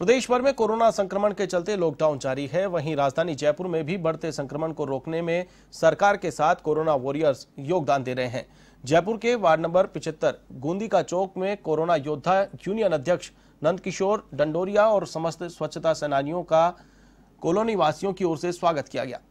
प्रदेश भर में कोरोना संक्रमण के चलते लॉकडाउन जारी है वहीं राजधानी जयपुर में भी बढ़ते संक्रमण को रोकने में सरकार के साथ कोरोना वॉरियर्स योगदान दे रहे हैं जयपुर के वार्ड नंबर पिछहत्तर गोंदी का चौक में कोरोना योद्धा यूनियन अध्यक्ष नंदकिशोर डंडोरिया और समस्त स्वच्छता सेनानियों का कॉलोनी वासियों की ओर से स्वागत किया गया